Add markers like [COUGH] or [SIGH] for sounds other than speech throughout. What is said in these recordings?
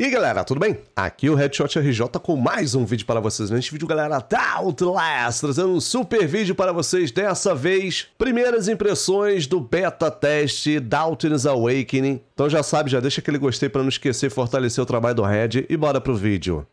E aí, galera, tudo bem? Aqui é o Headshot RJ com mais um vídeo para vocês. Neste vídeo, galera, tá Outlast, trazendo um super vídeo para vocês. Dessa vez, primeiras impressões do beta teste Dalton's Awakening. Então já sabe, já deixa aquele gostei para não esquecer, fortalecer o trabalho do Red e bora pro vídeo.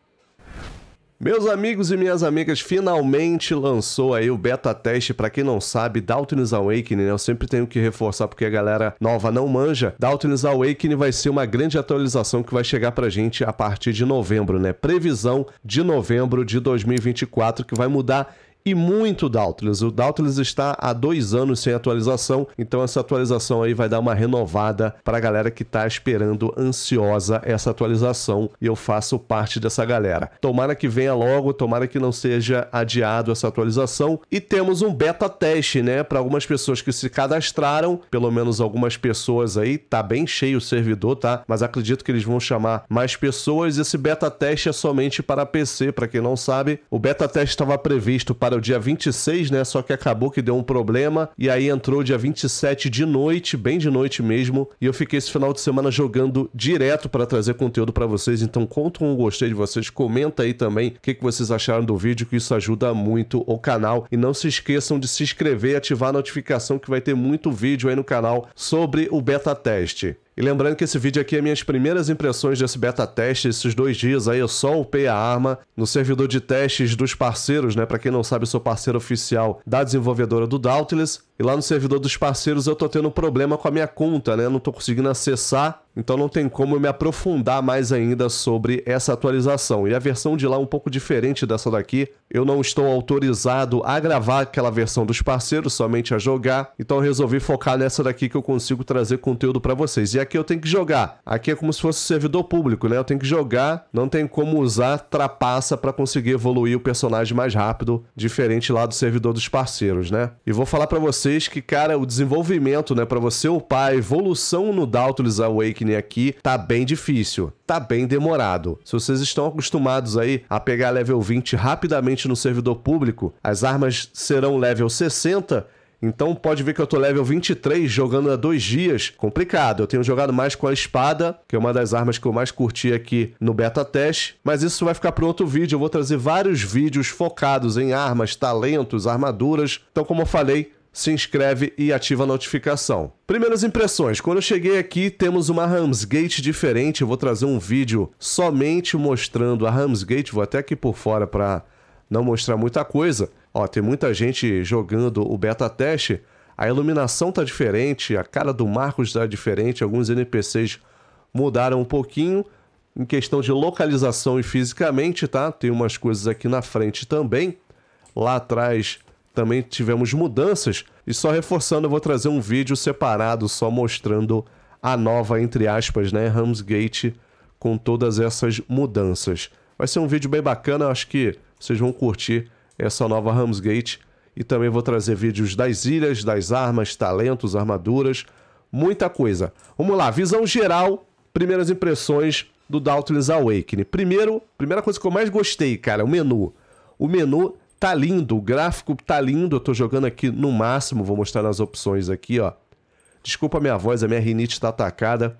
Meus amigos e minhas amigas, finalmente lançou aí o beta teste. Para quem não sabe, Dalton's Awakening, né? eu sempre tenho que reforçar porque a galera nova não manja. Dalton's Awakening vai ser uma grande atualização que vai chegar pra gente a partir de novembro, né? Previsão de novembro de 2024 que vai mudar e muito Dauntless. O Dauntless está há dois anos sem atualização, então essa atualização aí vai dar uma renovada para a galera que está esperando ansiosa essa atualização e eu faço parte dessa galera. Tomara que venha logo, tomara que não seja adiado essa atualização e temos um beta teste, né, para algumas pessoas que se cadastraram, pelo menos algumas pessoas aí, tá bem cheio o servidor, tá? Mas acredito que eles vão chamar mais pessoas. Esse beta teste é somente para PC, para quem não sabe. O beta teste estava previsto para para o dia 26, né? Só que acabou que deu um problema. E aí entrou dia 27 de noite, bem de noite mesmo. E eu fiquei esse final de semana jogando direto para trazer conteúdo para vocês. Então conta um gostei de vocês, comenta aí também o que, que vocês acharam do vídeo, que isso ajuda muito o canal. E não se esqueçam de se inscrever e ativar a notificação que vai ter muito vídeo aí no canal sobre o beta teste. E lembrando que esse vídeo aqui é minhas primeiras impressões desse beta teste, esses dois dias aí eu só upei a arma no servidor de testes dos parceiros, né? Para quem não sabe, eu sou parceiro oficial da desenvolvedora do Dautilus. E lá no servidor dos parceiros eu tô tendo problema com a minha conta, né? não tô conseguindo acessar, então não tem como eu me aprofundar mais ainda sobre essa atualização. E a versão de lá é um pouco diferente dessa daqui. Eu não estou autorizado a gravar aquela versão dos parceiros, somente a jogar. Então eu resolvi focar nessa daqui que eu consigo trazer conteúdo para vocês. E aqui eu tenho que jogar. Aqui é como se fosse servidor público, né? Eu tenho que jogar, não tem como usar trapaça para conseguir evoluir o personagem mais rápido, diferente lá do servidor dos parceiros, né? E vou falar para vocês vocês que, cara, o desenvolvimento, né, para você upar a evolução no Dauntless Awakening aqui tá bem difícil, tá bem demorado. Se vocês estão acostumados aí a pegar level 20 rapidamente no servidor público, as armas serão level 60 então pode ver que eu tô level 23 jogando há dois dias. Complicado. Eu tenho jogado mais com a espada, que é uma das armas que eu mais curti aqui no beta teste. Mas isso vai ficar para outro vídeo. Eu vou trazer vários vídeos focados em armas, talentos, armaduras. Então, como eu falei, se inscreve e ativa a notificação. Primeiras impressões, quando eu cheguei aqui temos uma Ramsgate diferente, eu vou trazer um vídeo somente mostrando a Ramsgate, vou até aqui por fora para não mostrar muita coisa. Ó, tem muita gente jogando o beta teste, a iluminação tá diferente, a cara do Marcos tá diferente, alguns NPCs mudaram um pouquinho em questão de localização e fisicamente, tá? Tem umas coisas aqui na frente também. Lá atrás também tivemos mudanças. E só reforçando, eu vou trazer um vídeo separado só mostrando a nova, entre aspas, né, Ramsgate com todas essas mudanças. Vai ser um vídeo bem bacana, acho que vocês vão curtir essa nova Ramsgate. E também vou trazer vídeos das ilhas, das armas, talentos, armaduras, muita coisa. Vamos lá, visão geral, primeiras impressões do Dauntless Awakening. Primeiro, primeira coisa que eu mais gostei, cara, é o menu. O menu Tá lindo, o gráfico tá lindo. Eu tô jogando aqui no máximo, vou mostrar nas opções aqui, ó. Desculpa a minha voz, a minha rinite está atacada.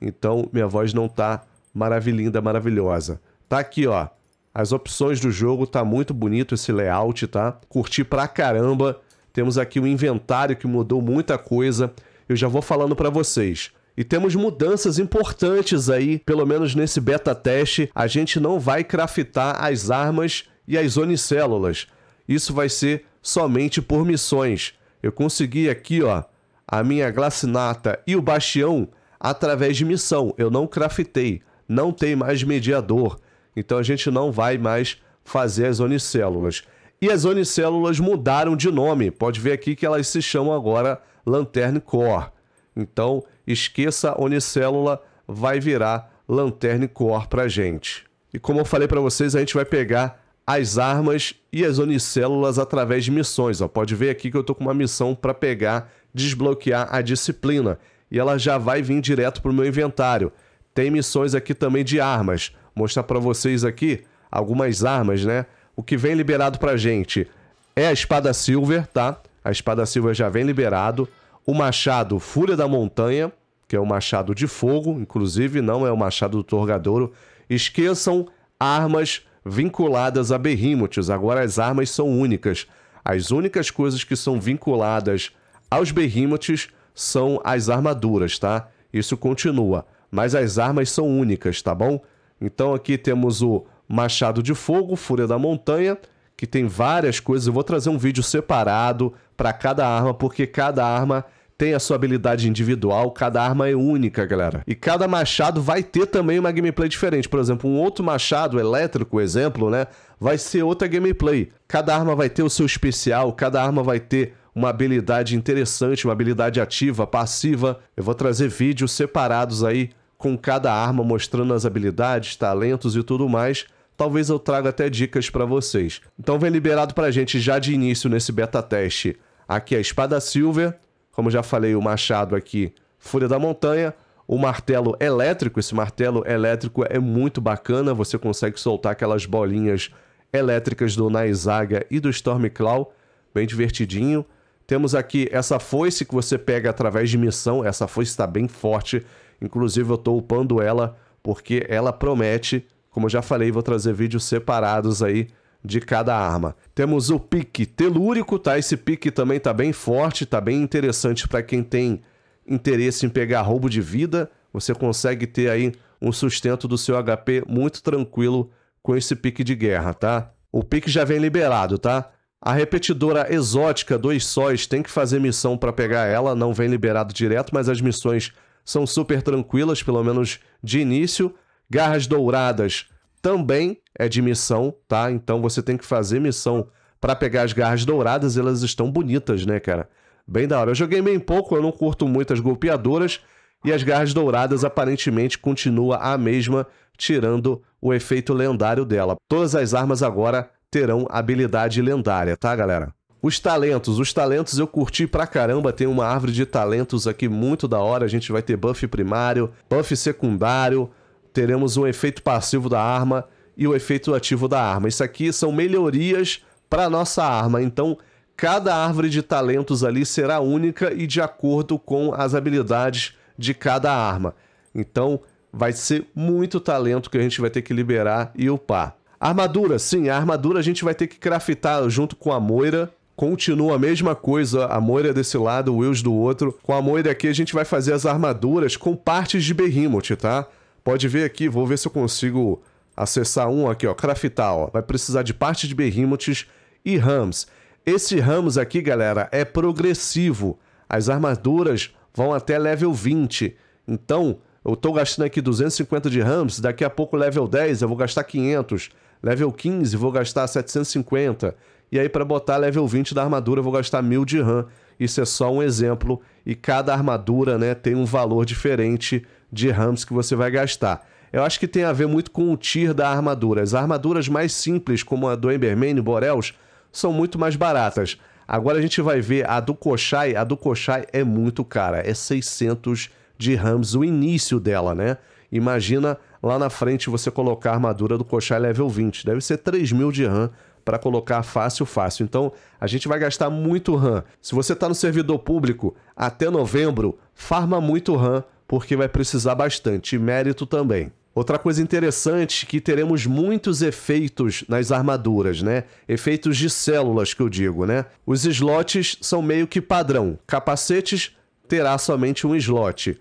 Então, minha voz não tá maravilhosa, maravilhosa. Tá aqui, ó. As opções do jogo, tá muito bonito esse layout, tá? Curti pra caramba. Temos aqui o um inventário que mudou muita coisa. Eu já vou falando para vocês. E temos mudanças importantes aí, pelo menos nesse beta teste. A gente não vai craftar as armas e as onicélulas. Isso vai ser somente por missões. Eu consegui aqui, ó, a minha glacinata e o bastião através de missão. Eu não craftei, não tem mais mediador. Então a gente não vai mais fazer as onicélulas. E as onicélulas mudaram de nome. Pode ver aqui que elas se chamam agora Lanterne Core. Então, esqueça onicélula, vai virar Lanterne Core pra gente. E como eu falei para vocês, a gente vai pegar as armas e as onicélulas através de missões. Ó. Pode ver aqui que eu estou com uma missão para pegar, desbloquear a disciplina. E ela já vai vir direto para o meu inventário. Tem missões aqui também de armas. Vou mostrar para vocês aqui algumas armas, né? O que vem liberado para gente é a espada silver, tá? A espada silver já vem liberado. O machado Fúria da Montanha, que é o machado de fogo, inclusive, não é o machado do Torgadouro. Esqueçam armas vinculadas a berrímotes. Agora as armas são únicas. As únicas coisas que são vinculadas aos berrímotes são as armaduras, tá? Isso continua, mas as armas são únicas, tá bom? Então aqui temos o Machado de Fogo, Fúria da Montanha, que tem várias coisas. Eu vou trazer um vídeo separado para cada arma, porque cada arma tem a sua habilidade individual, cada arma é única, galera. E cada machado vai ter também uma gameplay diferente. Por exemplo, um outro machado elétrico, exemplo, né? Vai ser outra gameplay. Cada arma vai ter o seu especial, cada arma vai ter uma habilidade interessante, uma habilidade ativa, passiva. Eu vou trazer vídeos separados aí com cada arma mostrando as habilidades, talentos e tudo mais. Talvez eu traga até dicas para vocês. Então vem liberado pra gente já de início nesse beta teste. Aqui é a Espada Silver como já falei, o machado aqui, Fúria da Montanha. O martelo elétrico, esse martelo elétrico é muito bacana, você consegue soltar aquelas bolinhas elétricas do Naizaga e do Stormclaw, bem divertidinho. Temos aqui essa foice que você pega através de missão, essa foice está bem forte, inclusive eu estou upando ela porque ela promete, como eu já falei, vou trazer vídeos separados aí de cada arma. Temos o pique telúrico, tá? Esse pique também tá bem forte, tá bem interessante para quem tem interesse em pegar roubo de vida. Você consegue ter aí um sustento do seu HP muito tranquilo com esse pique de guerra, tá? O pique já vem liberado, tá? A repetidora exótica dois sóis tem que fazer missão para pegar ela, não vem liberado direto, mas as missões são super tranquilas, pelo menos de início. Garras douradas também é de missão, tá? Então você tem que fazer missão para pegar as garras douradas, elas estão bonitas, né, cara? Bem da hora. Eu joguei bem pouco, eu não curto muito as golpeadoras e as garras douradas aparentemente continua a mesma, tirando o efeito lendário dela. Todas as armas agora terão habilidade lendária, tá, galera? Os talentos, os talentos eu curti pra caramba, tem uma árvore de talentos aqui muito da hora, a gente vai ter buff primário, buff secundário, teremos um efeito passivo da arma e o efeito ativo da arma. Isso aqui são melhorias para nossa arma. Então, cada árvore de talentos ali será única e de acordo com as habilidades de cada arma. Então, vai ser muito talento que a gente vai ter que liberar e upar. Armadura, sim, a armadura a gente vai ter que craftar junto com a Moira. Continua a mesma coisa, a Moira desse lado, o Wills do outro. Com a Moira aqui a gente vai fazer as armaduras com partes de Behemoth, tá? Pode ver aqui, vou ver se eu consigo acessar um aqui, ó, craftar, ó. Vai precisar de parte de berrimotes e rams. Esse rams aqui, galera, é progressivo. As armaduras vão até level 20. Então, eu tô gastando aqui 250 de rams, daqui a pouco level 10 eu vou gastar 500. Level 15 vou gastar 750. E aí para botar level 20 da armadura eu vou gastar 1000 de RAM. Isso é só um exemplo e cada armadura, né, tem um valor diferente de rams que você vai gastar. Eu acho que tem a ver muito com o tier da armadura. As armaduras mais simples, como a do Emberman e Borels, são muito mais baratas. Agora a gente vai ver a do Koshai. A do Koshai é muito cara, é 600 de rams o início dela, né? Imagina lá na frente você colocar a armadura do Koshai level 20. Deve ser 3 mil de RAM para colocar fácil, fácil. Então, a gente vai gastar muito RAM. Se você está no servidor público, até novembro, farma muito RAM porque vai precisar bastante, e mérito também. Outra coisa interessante que teremos muitos efeitos nas armaduras, né? Efeitos de células que eu digo, né? Os slots são meio que padrão. Capacetes terá somente um slot.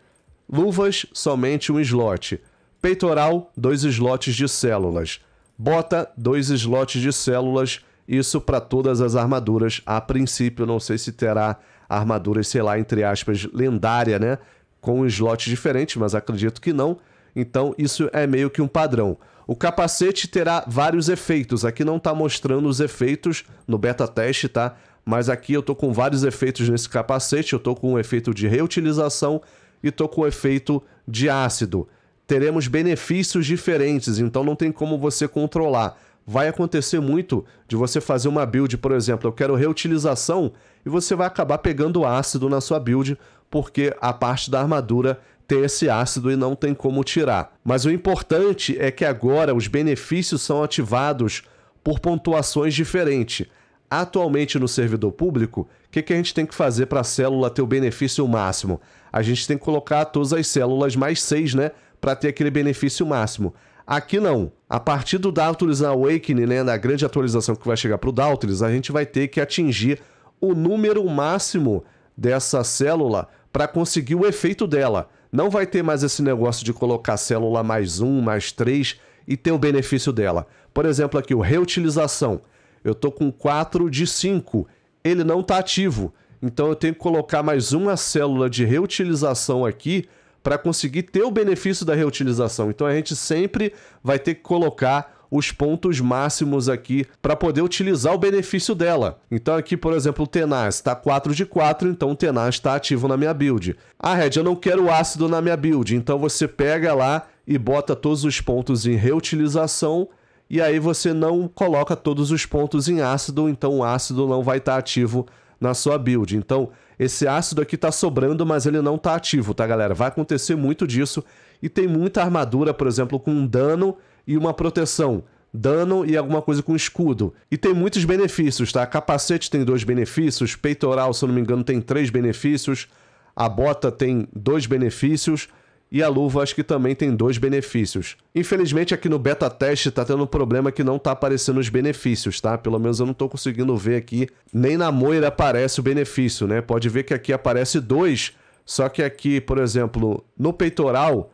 Luvas, somente um slot. Peitoral, dois slots de células. Bota, dois slots de células. Isso para todas as armaduras. A princípio, não sei se terá armaduras, sei lá, entre aspas, lendária, né? com um slot diferente, mas acredito que não. Então isso é meio que um padrão. O capacete terá vários efeitos. Aqui não está mostrando os efeitos no beta teste, tá? Mas aqui eu tô com vários efeitos nesse capacete. Eu tô com o um efeito de reutilização e tô com o um efeito de ácido. Teremos benefícios diferentes, então não tem como você controlar. Vai acontecer muito de você fazer uma build, por exemplo, eu quero reutilização e você vai acabar pegando ácido na sua build porque a parte da armadura tem esse ácido e não tem como tirar. Mas o importante é que agora os benefícios são ativados por pontuações diferentes. Atualmente no servidor público, o que, que a gente tem que fazer para a célula ter o benefício máximo? A gente tem que colocar todas as células mais 6, né? Para ter aquele benefício máximo. Aqui não. A partir do Dautilus Awakening, né, na grande atualização que vai chegar para o Dautilus, a gente vai ter que atingir o número máximo dessa célula para conseguir o efeito dela. Não vai ter mais esse negócio de colocar célula mais um, mais três e ter o benefício dela. Por exemplo, aqui o reutilização. Eu estou com 4 de 5. Ele não está ativo. Então eu tenho que colocar mais uma célula de reutilização aqui para conseguir ter o benefício da reutilização. Então a gente sempre vai ter que colocar os pontos máximos aqui para poder utilizar o benefício dela. Então aqui, por exemplo, o Tenaz está 4 de 4, então o Tenaz está ativo na minha build. Ah, Red, eu não quero ácido na minha build, então você pega lá e bota todos os pontos em reutilização e aí você não coloca todos os pontos em ácido, então o ácido não vai estar tá ativo na sua build. Então, esse ácido aqui está sobrando, mas ele não está ativo, tá, galera? Vai acontecer muito disso. E tem muita armadura, por exemplo, com um dano e uma proteção dano e alguma coisa com escudo. E tem muitos benefícios, tá? Capacete tem dois benefícios, peitoral, se eu não me engano, tem três benefícios, a bota tem dois benefícios e a luva acho que também tem dois benefícios. Infelizmente aqui no beta teste tá tendo um problema que não tá aparecendo os benefícios, tá? Pelo menos eu não tô conseguindo ver aqui, nem na moira aparece o benefício, né? Pode ver que aqui aparece dois, só que aqui, por exemplo, no peitoral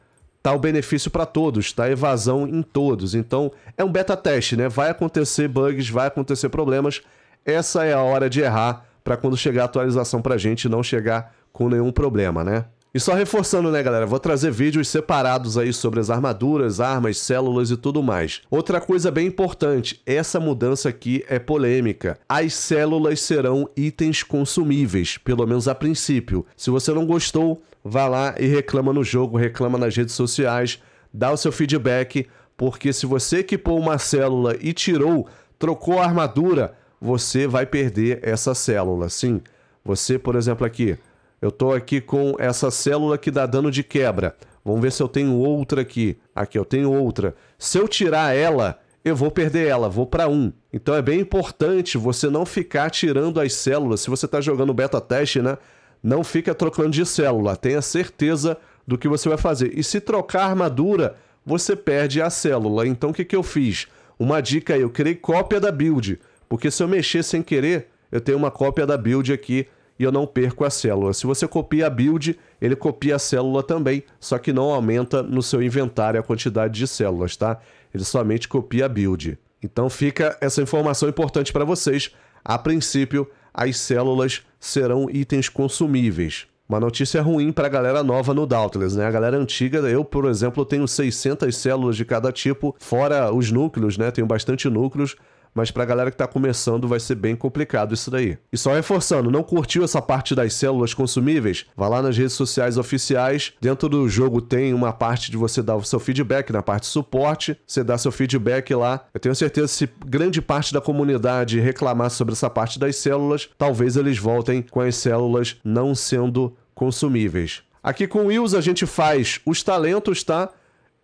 tá o benefício para todos, tá a evasão em todos. Então, é um beta teste, né? Vai acontecer bugs, vai acontecer problemas. Essa é a hora de errar para quando chegar a atualização pra gente não chegar com nenhum problema, né? E só reforçando, né, galera? Vou trazer vídeos separados aí sobre as armaduras, armas, células e tudo mais. Outra coisa bem importante: essa mudança aqui é polêmica. As células serão itens consumíveis, pelo menos a princípio. Se você não gostou, vá lá e reclama no jogo, reclama nas redes sociais, dá o seu feedback, porque se você equipou uma célula e tirou, trocou a armadura, você vai perder essa célula. Sim, você, por exemplo, aqui, eu estou aqui com essa célula que dá dano de quebra. Vamos ver se eu tenho outra aqui. Aqui eu tenho outra. Se eu tirar ela, eu vou perder ela, vou para um. Então é bem importante você não ficar tirando as células. Se você está jogando beta teste, né? Não fica trocando de célula, tenha certeza do que você vai fazer. E se trocar armadura, você perde a célula. Então o que, que eu fiz? Uma dica aí, eu criei cópia da build, porque se eu mexer sem querer, eu tenho uma cópia da build aqui e eu não perco a célula. Se você copia a build, ele copia a célula também, só que não aumenta no seu inventário a quantidade de células, tá? Ele somente copia a build. Então fica essa informação importante para vocês. A princípio, as células serão itens consumíveis. Uma notícia ruim para a galera nova no Doubtless, né? A galera antiga, eu, por exemplo, tenho 600 células de cada tipo, fora os núcleos, né? Tenho bastante núcleos mas pra galera que tá começando vai ser bem complicado isso daí. E só reforçando, não curtiu essa parte das células consumíveis? Vá lá nas redes sociais oficiais, dentro do jogo tem uma parte de você dar o seu feedback, na parte suporte, você dá seu feedback lá. Eu tenho certeza que se grande parte da comunidade reclamar sobre essa parte das células, talvez eles voltem com as células não sendo consumíveis. Aqui com o Wills a gente faz os talentos, tá?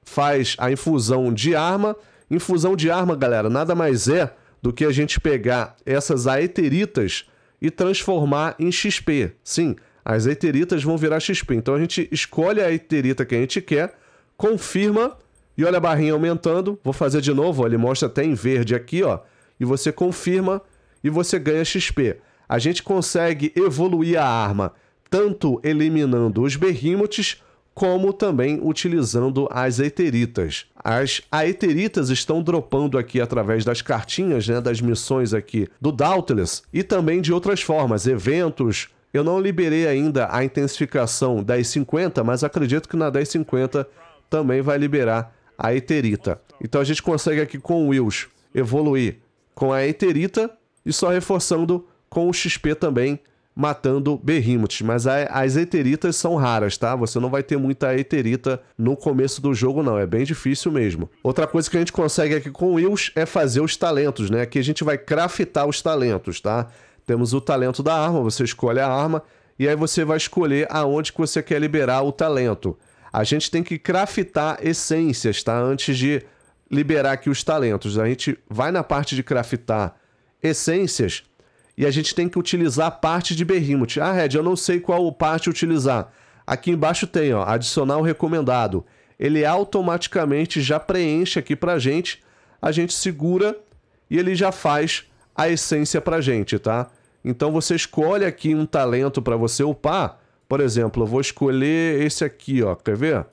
Faz a infusão de arma. Infusão de arma, galera, nada mais é do que a gente pegar essas aeteritas e transformar em XP. Sim, as aeteritas vão virar XP. Então a gente escolhe a aeterita que a gente quer, confirma e olha a barrinha aumentando. Vou fazer de novo, ó, ele mostra até em verde aqui, ó. E você confirma e você ganha XP. A gente consegue evoluir a arma tanto eliminando os berrimotes como também utilizando as eteritas. As aeteritas estão dropando aqui através das cartinhas, né, das missões aqui do Dauntless e também de outras formas, eventos. Eu não liberei ainda a intensificação 1050, mas acredito que na 1050 também vai liberar a eterita. Então a gente consegue aqui com o Wills evoluir com a eterita e só reforçando com o XP também matando behemoth, Mas a, as eteritas são raras, tá? Você não vai ter muita eterita no começo do jogo, não. É bem difícil mesmo. Outra coisa que a gente consegue aqui com Wills é fazer os talentos, né? Aqui a gente vai craftar os talentos, tá? Temos o talento da arma, você escolhe a arma e aí você vai escolher aonde que você quer liberar o talento. A gente tem que craftar essências, tá? Antes de liberar aqui os talentos. A gente vai na parte de craftar essências e a gente tem que utilizar a parte de Behemoth. Ah, Red, eu não sei qual parte utilizar. Aqui embaixo tem, ó, adicional recomendado. Ele automaticamente já preenche aqui pra gente, a gente segura e ele já faz a essência pra gente, tá? Então você escolhe aqui um talento para você upar. Por exemplo, eu vou escolher esse aqui, ó, quer ver?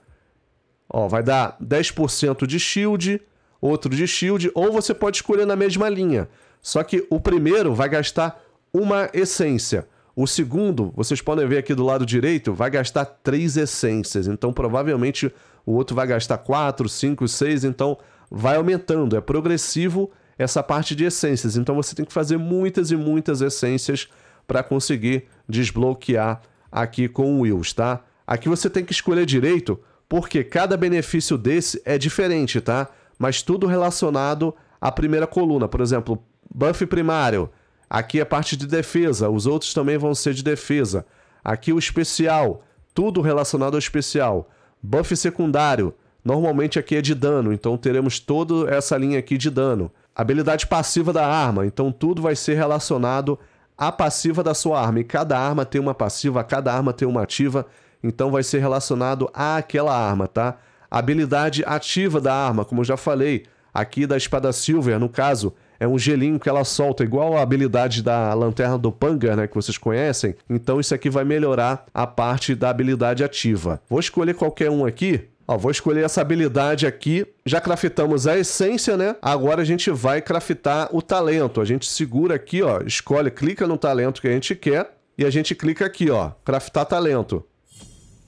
Ó, vai dar 10% de shield, outro de shield, ou você pode escolher na mesma linha. Só que o primeiro vai gastar uma essência. O segundo, vocês podem ver aqui do lado direito, vai gastar três essências. Então, provavelmente, o outro vai gastar quatro, cinco, seis. Então, vai aumentando. É progressivo essa parte de essências. Então, você tem que fazer muitas e muitas essências para conseguir desbloquear aqui com o Wills, tá? Aqui você tem que escolher direito, porque cada benefício desse é diferente, tá? Mas tudo relacionado à primeira coluna. Por exemplo, Buff primário. Aqui a parte de defesa. Os outros também vão ser de defesa. Aqui o especial. Tudo relacionado ao especial. Buff secundário. Normalmente aqui é de dano, então teremos toda essa linha aqui de dano. Habilidade passiva da arma, então tudo vai ser relacionado à passiva da sua arma. E cada arma tem uma passiva, cada arma tem uma ativa, então vai ser relacionado àquela arma, tá? Habilidade ativa da arma, como eu já falei, aqui da espada silver, no caso, é um gelinho que ela solta, igual a habilidade da lanterna do Pangar, né, que vocês conhecem. Então isso aqui vai melhorar a parte da habilidade ativa. Vou escolher qualquer um aqui. Ó, vou escolher essa habilidade aqui. Já craftamos a essência, né? Agora a gente vai craftar o talento. A gente segura aqui, ó, escolhe, clica no talento que a gente quer e a gente clica aqui, ó, craftar talento.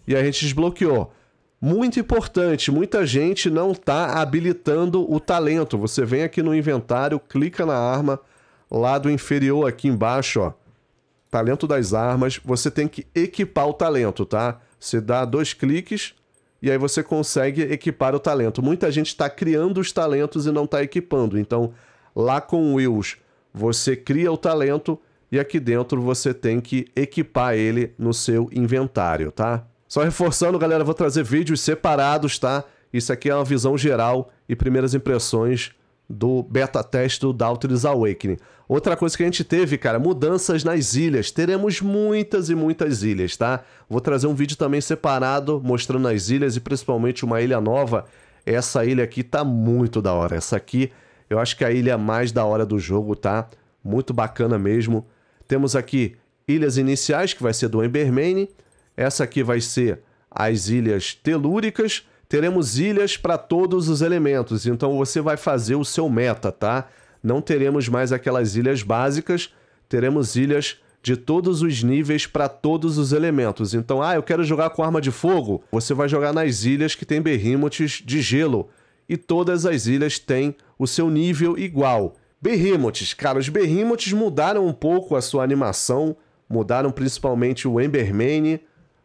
E a gente desbloqueou. Muito importante, muita gente não está habilitando o talento. Você vem aqui no inventário, clica na arma, lado inferior aqui embaixo, ó. Talento das armas, você tem que equipar o talento, tá? Você dá dois cliques e aí você consegue equipar o talento. Muita gente está criando os talentos e não está equipando. Então, lá com o Wills, você cria o talento e aqui dentro você tem que equipar ele no seu inventário, tá? Só reforçando, galera, vou trazer vídeos separados, tá? Isso aqui é uma visão geral e primeiras impressões do beta teste do Dautilus Awakening. Outra coisa que a gente teve, cara, mudanças nas ilhas. Teremos muitas e muitas ilhas, tá? Vou trazer um vídeo também separado mostrando as ilhas e principalmente uma ilha nova. Essa ilha aqui tá muito da hora. Essa aqui, eu acho que é a ilha mais da hora do jogo, tá? Muito bacana mesmo. Temos aqui ilhas iniciais, que vai ser do Embermane. Essa aqui vai ser as ilhas telúricas. Teremos ilhas para todos os elementos, então você vai fazer o seu meta, tá? Não teremos mais aquelas ilhas básicas, teremos ilhas de todos os níveis para todos os elementos. Então, ah, eu quero jogar com arma de fogo. Você vai jogar nas ilhas que tem berrímotes de gelo. E todas as ilhas têm o seu nível igual. Berrímotes, cara, os berrímotes mudaram um pouco a sua animação, mudaram principalmente o Embermane,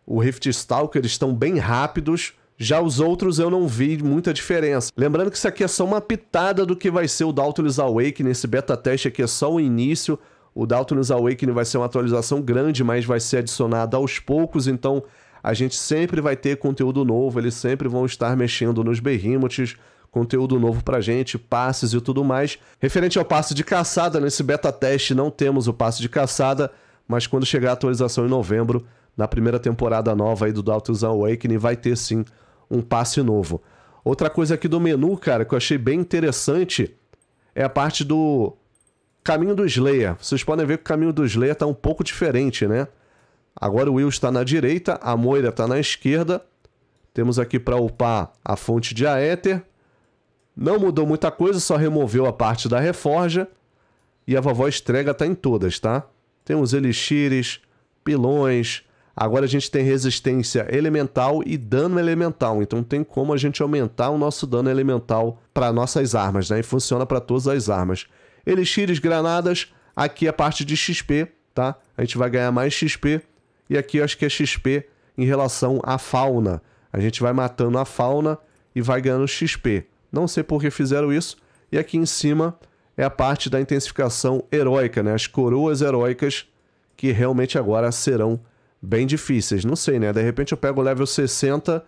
o Rift Stalker estão bem rápidos. Já os outros eu não vi muita diferença. Lembrando que isso aqui é só uma pitada do que vai ser o Dauntless Awakening. Esse beta teste aqui é só o início. O Dauntless Awakening vai ser uma atualização grande, mas vai ser adicionada aos poucos, então a gente sempre vai ter conteúdo novo, eles sempre vão estar mexendo nos berrimutes, conteúdo novo pra gente, passes e tudo mais. Referente ao passe de caçada, nesse beta teste não temos o passe de caçada, mas quando chegar a atualização em novembro, na primeira temporada nova aí do Dalton's Awakening vai ter sim um passe novo. Outra coisa aqui do menu, cara, que eu achei bem interessante é a parte do caminho do Slayer. Vocês podem ver que o caminho do Slayer está um pouco diferente, né? Agora o Will está na direita, a Moira está na esquerda. Temos aqui para upar a fonte de Aether. Não mudou muita coisa, só removeu a parte da reforja. E a vovó Estrega está em todas, tá? Tem os elixires, pilões, Agora a gente tem resistência elemental e dano elemental, então tem como a gente aumentar o nosso dano elemental para nossas armas, né? E funciona para todas as armas. Elixires, granadas, aqui é a parte de XP, tá? A gente vai ganhar mais XP e aqui eu acho que é XP em relação à fauna. A gente vai matando a fauna e vai ganhando XP. Não sei por que fizeram isso. E aqui em cima é a parte da intensificação heróica, né? As coroas heróicas que realmente agora serão bem difíceis. Não sei, né? De repente eu pego o level 60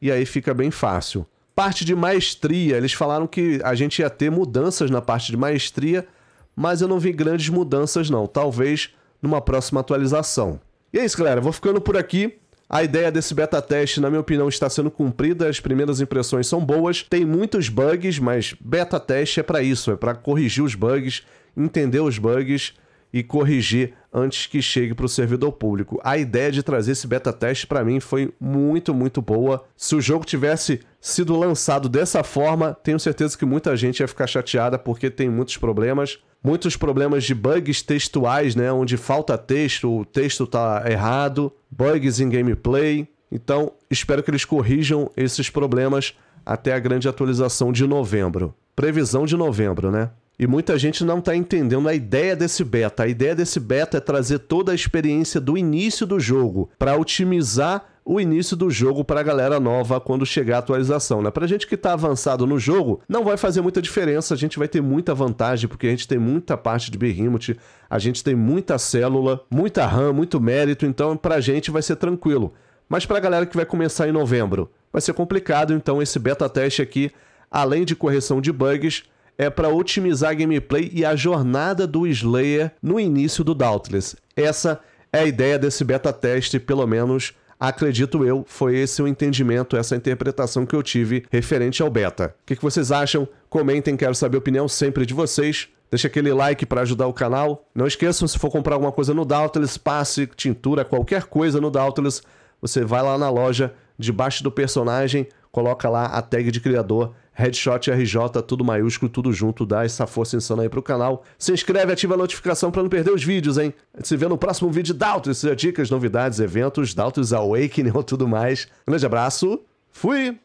e aí fica bem fácil. Parte de maestria, eles falaram que a gente ia ter mudanças na parte de maestria, mas eu não vi grandes mudanças não, talvez numa próxima atualização. E é isso, galera, vou ficando por aqui. A ideia desse beta teste, na minha opinião, está sendo cumprida, as primeiras impressões são boas, tem muitos bugs, mas beta teste é para isso, é para corrigir os bugs, entender os bugs e corrigir antes que chegue para o servidor público. A ideia de trazer esse beta teste para mim foi muito, muito boa. Se o jogo tivesse sido lançado dessa forma, tenho certeza que muita gente ia ficar chateada porque tem muitos problemas, muitos problemas de bugs textuais, né, onde falta texto, o texto tá errado, bugs em gameplay. Então, espero que eles corrijam esses problemas até a grande atualização de novembro. Previsão de novembro, né? E muita gente não está entendendo a ideia desse beta. A ideia desse beta é trazer toda a experiência do início do jogo para otimizar o início do jogo para a galera nova quando chegar a atualização, né? a gente que está avançado no jogo, não vai fazer muita diferença, a gente vai ter muita vantagem, porque a gente tem muita parte de Behemoth, a gente tem muita célula, muita RAM, muito mérito, então para a gente vai ser tranquilo. Mas para a galera que vai começar em novembro, vai ser complicado, então esse beta teste aqui, além de correção de bugs, é para otimizar a gameplay e a jornada do Slayer no início do Dauntless. Essa é a ideia desse beta teste, pelo menos acredito eu, foi esse o entendimento, essa interpretação que eu tive referente ao beta. O que, vocês acham? Comentem, quero saber a opinião sempre de vocês. Deixa aquele like para ajudar o canal. Não esqueçam, se for comprar alguma coisa no Dauntless, passe, tintura, qualquer coisa no Dauntless, você vai lá na loja, debaixo do personagem, coloca lá a tag de criador Headshot RJ, tudo maiúsculo, tudo junto. Dá essa força insana aí pro canal. Se inscreve, ativa a notificação para não perder os vídeos, hein? se vê no próximo vídeo de Daltos. Dicas, novidades, eventos, Daltos Awakening ou [LAUGHS] tudo mais. Um grande abraço. Fui!